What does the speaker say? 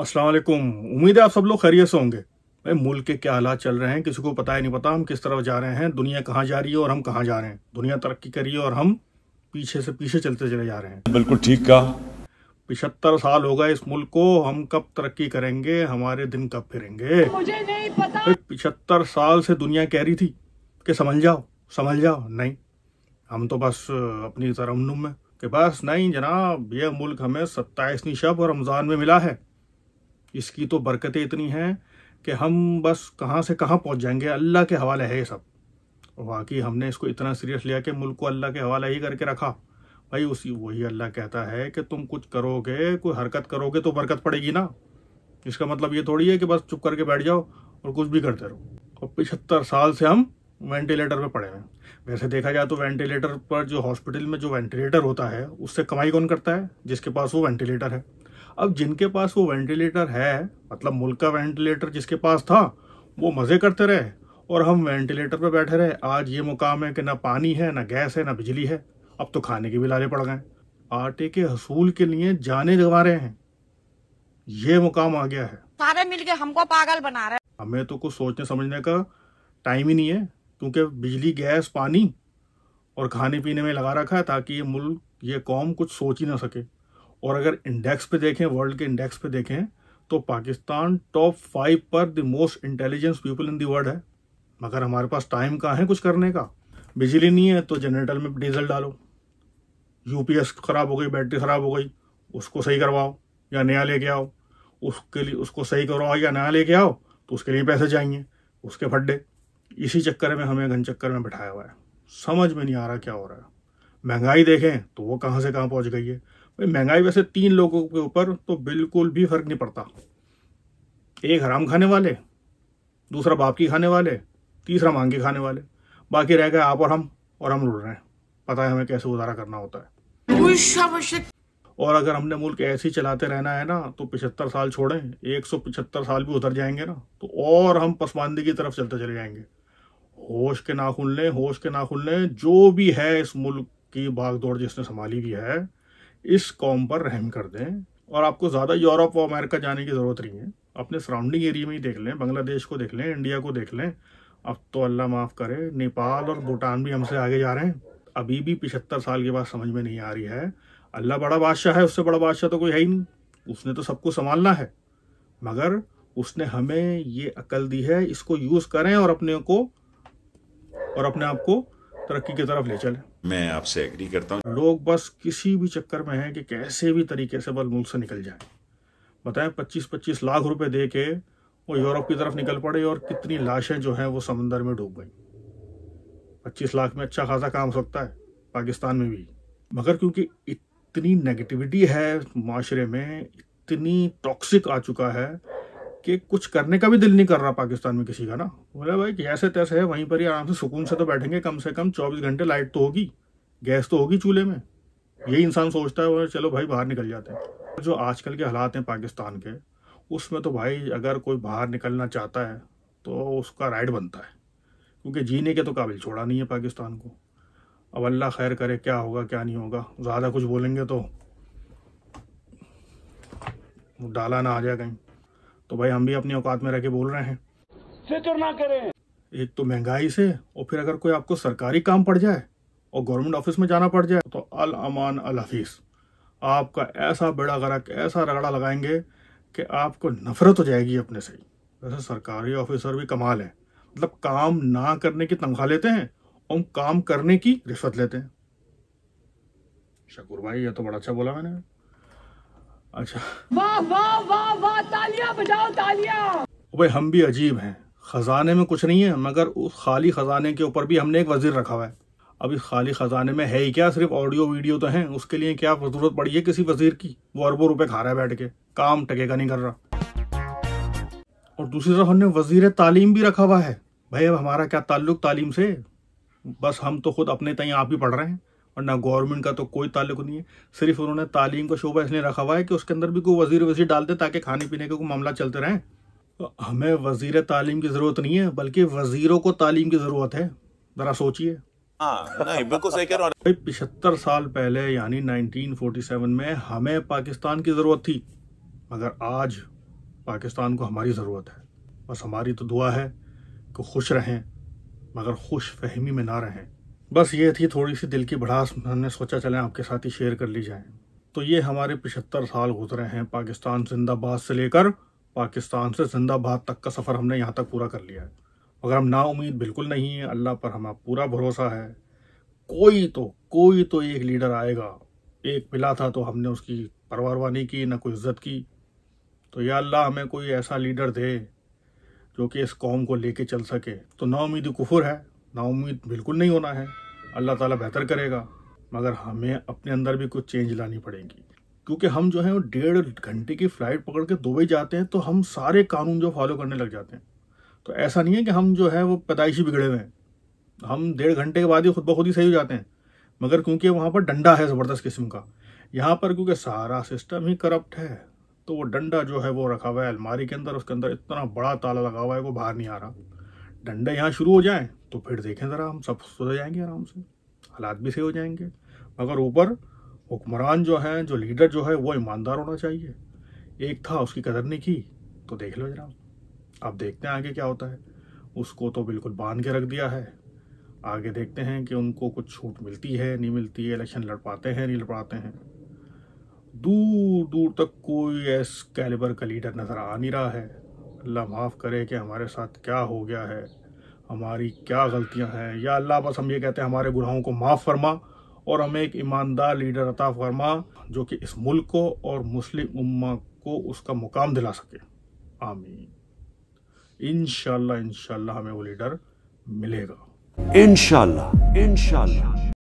अस्सलाम वालेकुम उम्मीद है आप सब लोग खैरियत से होंगे भाई मुल्क के क्या हालात चल रहे हैं किसी को पता ही नहीं पता हम किस तरफ जा रहे हैं दुनिया कहाँ जा रही है और हम कहाँ जा रहे हैं दुनिया तरक्की करी है और हम पीछे से पीछे चलते चले जा रहे हैं बिल्कुल ठीक कहा पिछहत्तर साल होगा इस मुल्क को हम कब तरक्की करेंगे हमारे दिन कब फिरेंगे पिछहत्तर साल से दुनिया कह रही थी कि समझ जाओ समझ जाओ नहीं हम तो बस अपनी तरह में कि बस नहीं जनाब यह मुल्क हमें सत्ताईसवीं शब और रमज़ान में मिला है इसकी तो बरकतें इतनी हैं कि हम बस कहाँ से कहाँ पहुँच जाएंगे अल्लाह के हवाले है ये सब वाकई हमने इसको इतना सीरियस लिया कि मुल्क को अल्लाह के हवाले ही करके रखा भाई उसी वही अल्लाह कहता है कि तुम कुछ करोगे कोई हरकत करोगे तो बरकत पड़ेगी ना इसका मतलब ये थोड़ी है कि बस चुप करके बैठ जाओ और कुछ भी करते रहो और पिछहत्तर साल से हम वेंटिलेटर पे पड़े हैं वैसे देखा जाए तो वेंटिलेटर पर जो हॉस्पिटल में जो वेंटिलेटर होता है उससे कमाई कौन करता है जिसके पास वो वेंटिलेटर है अब जिनके पास वो वेंटिलेटर है मतलब मुल्क का वेंटिलेटर जिसके पास था वो मज़े करते रहे और हम वेंटिलेटर पर बैठे रहे आज ये मुकाम है कि ना पानी है ना गैस है ना बिजली है अब तो खाने के भी लाले पड़ गए आटे के हसूल के लिए जाने गवा रहे हैं ये मुकाम आ गया है सारे मिलके हमको पागल बना रहे हमें तो कुछ सोचने समझने का टाइम ही नहीं है क्योंकि बिजली गैस पानी और खाने पीने में लगा रखा है ताकि ये मुल्क ये कौम कुछ सोच ही ना सके और अगर इंडेक्स पे देखें वर्ल्ड के इंडेक्स पे देखें तो पाकिस्तान टॉप फाइव पर the most intelligence people in the world है मगर हमारे पास टाइम कहाँ है कुछ करने का बिजली नहीं है तो जनरेटर में डीजल डालो यूपीएस ख़राब हो गई बैटरी ख़राब हो गई उसको सही करवाओ या नया लेके आओ उसके लिए उसको सही करवाओ या नया लेके आओ तो उसके लिए पैसे चाहिए उसके फड्डे इसी चक्कर में हमें घन चक्कर में बैठाया हुआ है समझ में नहीं आ रहा क्या हो रहा है महंगाई देखें तो वो कहाँ से कहाँ पहुँच गई है महंगाई वैसे तीन लोगों के ऊपर तो बिल्कुल भी फर्क नहीं पड़ता एक हराम खाने वाले दूसरा बाप की खाने वाले तीसरा मांग के खाने वाले बाकी रह गए आप और हम और हम रुड़ रहे हैं पता है हमें कैसे गुजारा करना होता है और अगर हमने मुल्क ऐसे ही चलाते रहना है ना तो पिछहत्तर साल छोड़ें एक सौ पिछहत्तर साल भी उतर जाएंगे ना तो और हम पसमानदगी की तरफ चलते चले जाएंगे होश के ना लें होश के ना लें जो भी है इस मुल्क की दौड़ जिसने संभाली भी है इस कॉम पर रहम कर दें और आपको ज़्यादा यूरोप और अमेरिका जाने की ज़रूरत नहीं है अपने सराउंडिंग एरिया में ही देख लें बांग्लादेश को देख लें इंडिया को देख लें अब तो अल्लाह माफ़ करे नेपाल और भूटान भी हमसे आगे जा रहे हैं अभी भी पिछहत्तर साल के बाद समझ में नहीं आ रही है अल्लाह बड़ा बादशाह है उससे बड़ा बादशाह तो कोई है ही नहीं उसने तो सबको संभालना है मगर उसने हमें ये अकल दी है इसको यूज़ करें और अपने को और अपने आप को तरक्की की तरफ ले चलें मैं आपसे एग्री करता हूँ लोग बस किसी भी चक्कर में हैं कि कैसे भी तरीके से बल मुल्क से निकल जाए बताएं 25-25 लाख रुपए दे के वो यूरोप की तरफ निकल पड़े और कितनी लाशें जो हैं वो समंदर में डूब गई 25 लाख में अच्छा खासा काम हो सकता है पाकिस्तान में भी मगर क्योंकि इतनी नेगेटिविटी है माशरे में इतनी टॉक्सिक आ चुका है कि कुछ करने का भी दिल नहीं कर रहा पाकिस्तान में किसी का ना बोला भाई जैसे तैसे है वहीं पर ही आराम से सुकून से तो बैठेंगे कम से कम चौबीस घंटे लाइट तो होगी गैस तो होगी चूल्हे में यही इंसान सोचता है और चलो भाई बाहर निकल जाते हैं जो आजकल के हालात हैं पाकिस्तान के उसमें तो भाई अगर कोई बाहर निकलना चाहता है तो उसका राइट बनता है क्योंकि जीने के तो काबिल छोड़ा नहीं है पाकिस्तान को अब अल्लाह खैर करे क्या होगा क्या नहीं होगा ज़्यादा कुछ बोलेंगे तो डाला ना आ जाए कहीं तो भाई हम भी अपनी औकात में रह के बोल रहे हैं फिक्र ना करें एक तो महंगाई से और फिर अगर कोई आपको सरकारी काम पड़ जाए और गवर्नमेंट ऑफिस में जाना पड़ जाए तो अल अमान अल हफीज आपका ऐसा बेड़ा गरक ऐसा रगड़ा लगाएंगे कि आपको नफरत हो जाएगी अपने से वैसे सरकारी ऑफिसर भी कमाल है मतलब काम ना करने की तनख्वाह लेते हैं और काम करने की रिश्वत लेते हैं शकुर भाई ये तो बड़ा अच्छा बोला मैंने अच्छा वाह वाह वाह तालियां बजाओ तालियां भाई हम भी अजीब हैं खजाने में कुछ नहीं है मगर उस खाली खजाने के ऊपर भी हमने एक वजीर रखा हुआ है अब इस खाली खजाने में है ही क्या सिर्फ ऑडियो वीडियो तो है उसके लिए क्या जरूरत पड़ी है किसी वजीर की वो अरबों रुपए खा रहा है बैठ के काम टकेगा नहीं कर रहा और दूसरी तरफ हमने वजीर तालीम भी रखा हुआ है भाई अब हमारा क्या ताल्लुक तालीम से बस हम तो खुद अपने तय आप ही पढ़ रहे हैं और ना गवर्नमेंट का तो कोई ताल्लुक नहीं है सिर्फ उन्होंने तालीम का शोबा इसलिए रखा हुआ है कि उसके अंदर भी कोई वजीर वजीर डाल दे ताकि खाने पीने का कोई मामला चलते रहें तो हमें वजीर तालीम की ज़रूरत नहीं है बल्कि वजीरों को तालीम की ज़रूरत है ज़रा सोचिए हाँ, पिछहत्तर साल पहले यानी 1947 में हमें पाकिस्तान की ज़रूरत थी मगर आज पाकिस्तान को हमारी ज़रूरत है बस हमारी तो दुआ है कि खुश रहें मगर खुश फहमी में ना रहें बस ये थी थोड़ी सी दिल की भड़ास हमने सोचा चलें आपके साथ ही शेयर कर ली जाए तो ये हमारे पिछहत्तर साल गुजरे हैं पाकिस्तान जिंदाबाद से लेकर पाकिस्तान से जिंदाबाद तक का सफ़र हमने यहाँ तक पूरा कर लिया है मगर हम ना उम्मीद बिल्कुल नहीं है अल्लाह पर हमारा पूरा भरोसा है कोई तो कोई तो एक लीडर आएगा एक मिला था तो हमने उसकी परवरवा नहीं की ना कोई इज्जत की तो या अल्लाह हमें कोई ऐसा लीडर दे जो कि इस कौम को लेके चल सके तो नाउमीदी कुफुर है नाउमीद बिल्कुल नहीं होना है अल्लाह ताला बेहतर करेगा मगर हमें अपने अंदर भी कुछ चेंज लानी पड़ेगी क्योंकि हम जो है वो डेढ़ घंटे की फ़्लाइट पकड़ के दुबई जाते हैं तो हम सारे कानून जो फॉलो करने लग जाते हैं तो ऐसा नहीं है कि हम जो है वो पैदाइशी बिगड़े हुए हैं हम डेढ़ घंटे के बाद ही खुद ब खुद ही सही हो जाते हैं मगर क्योंकि वहाँ पर डंडा है ज़बरदस्त किस्म का यहाँ पर क्योंकि सारा सिस्टम ही करप्ट है तो वो डंडा जो है वो रखा हुआ है अलमारी के अंदर उसके अंदर इतना बड़ा ताला लगा हुआ है वो बाहर नहीं आ रहा डंडे यहाँ शुरू हो जाए तो फिर देखें ज़रा हम सब सो जाएंगे आराम से हालात भी सही हो जाएंगे मगर ऊपर हुक्मरान जो हैं जो लीडर जो है वो ईमानदार होना चाहिए एक था उसकी कदर नहीं की तो देख लो जरा अब देखते हैं आगे क्या होता है उसको तो बिल्कुल बांध के रख दिया है आगे देखते हैं कि उनको कुछ छूट मिलती है नहीं मिलती है इलेक्शन लड़ पाते हैं नहीं लड़ पाते हैं दूर दूर तक कोई ऐस कैलिबर का लीडर नज़र आ नहीं रहा है अल्लाह माफ़ करे कि हमारे साथ क्या हो गया है हमारी क्या गलतियां हैं या अल्लाह बस हम ये कहते हैं हमारे गुनाहों को माफ़ फरमा और हमें एक ईमानदार लीडर अता फरमा जो कि इस मुल्क को और मुस्लिम उम्मा को उसका मुकाम दिला सके आमीन इन इनशाला हमें वो लीडर मिलेगा इनशाला इनशाला